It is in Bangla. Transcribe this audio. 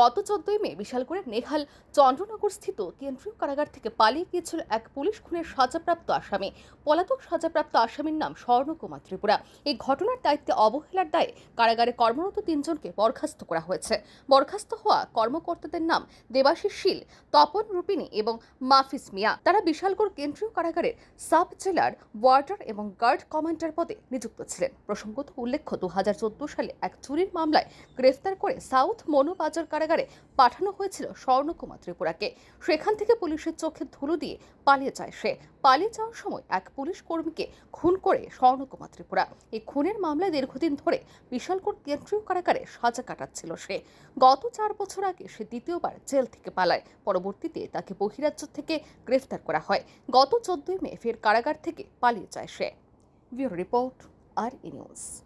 গত চোদ্দই মে বিশালগড়ের নেহাল চন্দ্রনগর স্থিত কেন্দ্রীয় কারাগার থেকে পালিয়ে গিয়েছিল এক পুলিশ খুনের সাজাপ্রাপ্ত আসামি পলাতক সাজাপ্রাপ্ত আসামির নাম স্বর্ণকুমার ত্রিপুরা এই ঘটনার দায়িত্বে অবহেলার দায়ে কারাগারে কর্মরত তিনজনকে বরখাস্ত করা হয়েছে বরখাস্ত হওয়া কর্মকর্তাদের নাম দেবাশিস শীল তপন রূপিনী এবং মাফিস মিয়া তারা বিশালগড় কেন্দ্রীয় কারাগারের সাব জেলার ওয়ার্ডার এবং গার্ড কমান্ডার পদে নিযুক্ত ছিলেন প্রসঙ্গত উল্লেখ্য দু সালে এক চুরির মামলায় গ্রেফতার করে সাউথ মনোবাজার কারাগারে পাঠানো হয়েছিল স্বর্ণকুমার ত্রিপুরাকে সেখান থেকে পুলিশের চোখে ধুলো দিয়ে পালিয়ে যায় সে পালিয়ে যাওয়ার সময় এক পুলিশ কর্মীকে খুন করে স্বর্ণকুমার ত্রিপুরা এই খুনের মামলায় দীর্ঘদিন ধরে বিশালকোট কেন্দ্রীয় কারাগারে সাজা কাটাচ্ছিল সে গত চার বছর আগে সে দ্বিতীয়বার জেল থেকে পালায় পরবর্তীতে তাকে বহিরাজ্য থেকে গ্রেফতার করা হয় গত চোদ্দই মে ফের কারাগার থেকে পালিয়ে যায় সে ব্যুরো রিপোর্ট আর নিউজ